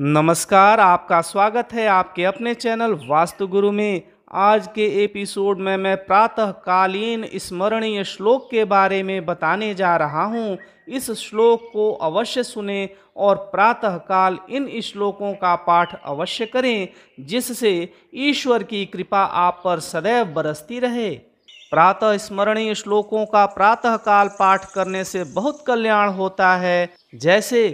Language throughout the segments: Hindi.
नमस्कार आपका स्वागत है आपके अपने चैनल वास्तुगुरु में आज के एपिसोड में मैं प्रातःकालीन स्मरणीय श्लोक के बारे में बताने जा रहा हूँ इस श्लोक को अवश्य सुने और प्रातःकाल इन श्लोकों का पाठ अवश्य करें जिससे ईश्वर की कृपा आप पर सदैव बरसती रहे प्रातः स्मरणीय श्लोकों का प्रातःकाल पाठ करने से बहुत कल्याण होता है जैसे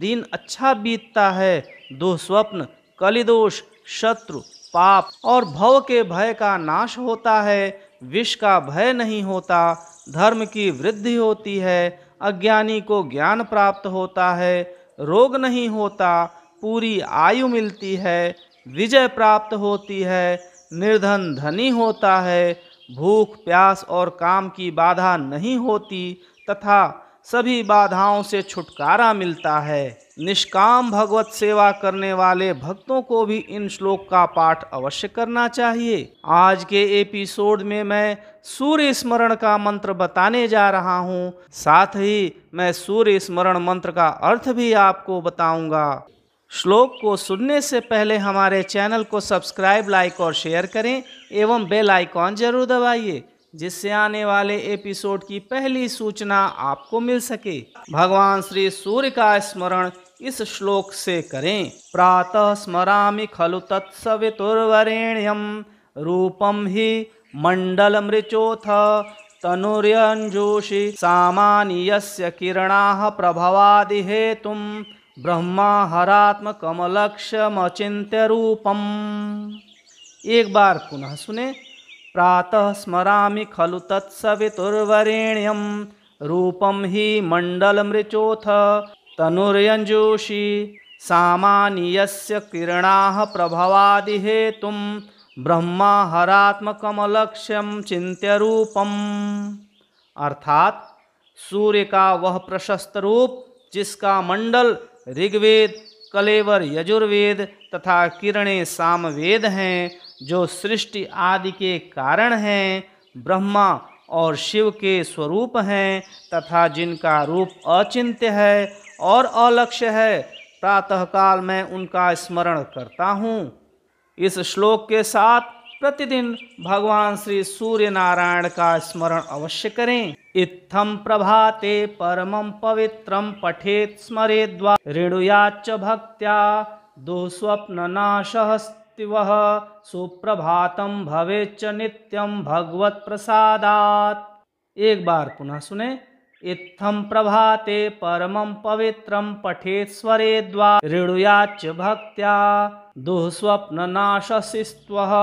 दिन अच्छा बीतता है स्वप्न कलिदोष शत्रु पाप और भव के भय का नाश होता है विष का भय नहीं होता धर्म की वृद्धि होती है अज्ञानी को ज्ञान प्राप्त होता है रोग नहीं होता पूरी आयु मिलती है विजय प्राप्त होती है निर्धन धनी होता है भूख प्यास और काम की बाधा नहीं होती तथा सभी बाधाओं से छुटकारा मिलता है निष्काम भगवत सेवा करने वाले भक्तों को भी इन श्लोक का पाठ अवश्य करना चाहिए आज के एपिसोड में मैं सूर्य स्मरण का मंत्र बताने जा रहा हूँ साथ ही मैं सूर्य स्मरण मंत्र का अर्थ भी आपको बताऊंगा श्लोक को सुनने से पहले हमारे चैनल को सब्सक्राइब लाइक और शेयर करें एवं बेल आइकॉन जरूर दबाइए जिससे आने वाले एपिसोड की पहली सूचना आपको मिल सके भगवान श्री सूर्य का स्मरण इस श्लोक से करें प्रातः स्मरा खलु तत्सवितुर्वरेण्यम रूपम ही मंडल मृचोथ तनुर्यजोषी सामान्य किरणा प्रभावादि हेतु ब्रह्मा हरात्म अचिंत्य रूपम एक बार पुनः सुने प्रातः स्मरा खलु तत्सवितुर्वरेण्यं रूपं हि किरणा प्रभवादि हेतु ब्रह्म हरात्मकमलक्ष्यम चिंत्य चिन्त्यरूपम् अर्थात सूर्य का वह प्रशस्त रूप जिसका मंडल ऋग्वेद कलेवर यजुर्वेद तथा किरणें सामवेद हैं जो सृष्टि आदि के कारण हैं ब्रह्मा और शिव के स्वरूप हैं तथा जिनका रूप अचिंत्य है और अलक्ष्य है प्रातःकाल मैं उनका स्मरण करता हूँ इस श्लोक के साथ प्रतिदिन भगवान श्री सूर्य नारायण का स्मरण अवश्य करें इत्थम प्रभाते परम पवित्रम पठेत स्मरेद्वा ऋणुयाच भक्त्या दुस्वप्न नाशहस्त मृत्युव सुप्रभातम भवे च नित्यम भगवत प्रसादात एक बार पुनः सुने इत्थम प्रभाते परम पवित्र पठेत् स्वरे द्वा ऋणुयाच्च भक्त्या दुःस्वप्ननाशसिस्त्वः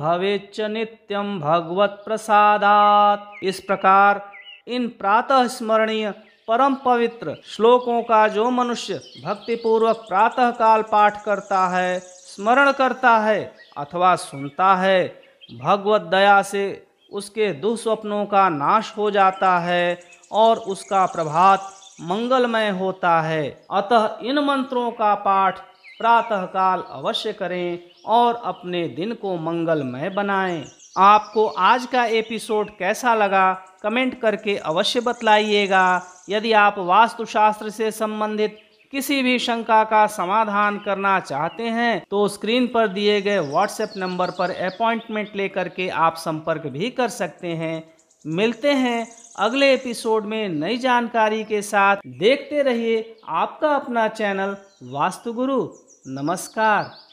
भवे च नित्यम भगवत प्रसादात इस प्रकार इन प्रातः स्मरणीय परम पवित्र श्लोकों का जो मनुष्य भक्तिपूर्वक प्रातः काल पाठ करता है स्मरण करता है अथवा सुनता है भगवत दया से उसके दुस्वप्नों का नाश हो जाता है और उसका प्रभात मंगलमय होता है अतः इन मंत्रों का पाठ प्रातःकाल अवश्य करें और अपने दिन को मंगलमय बनाएं आपको आज का एपिसोड कैसा लगा कमेंट करके अवश्य बतलाइएगा यदि आप वास्तुशास्त्र से संबंधित किसी भी शंका का समाधान करना चाहते हैं तो स्क्रीन पर दिए गए व्हाट्सएप नंबर पर अपॉइंटमेंट लेकर के आप संपर्क भी कर सकते हैं मिलते हैं अगले एपिसोड में नई जानकारी के साथ देखते रहिए आपका अपना चैनल वास्तुगुरु नमस्कार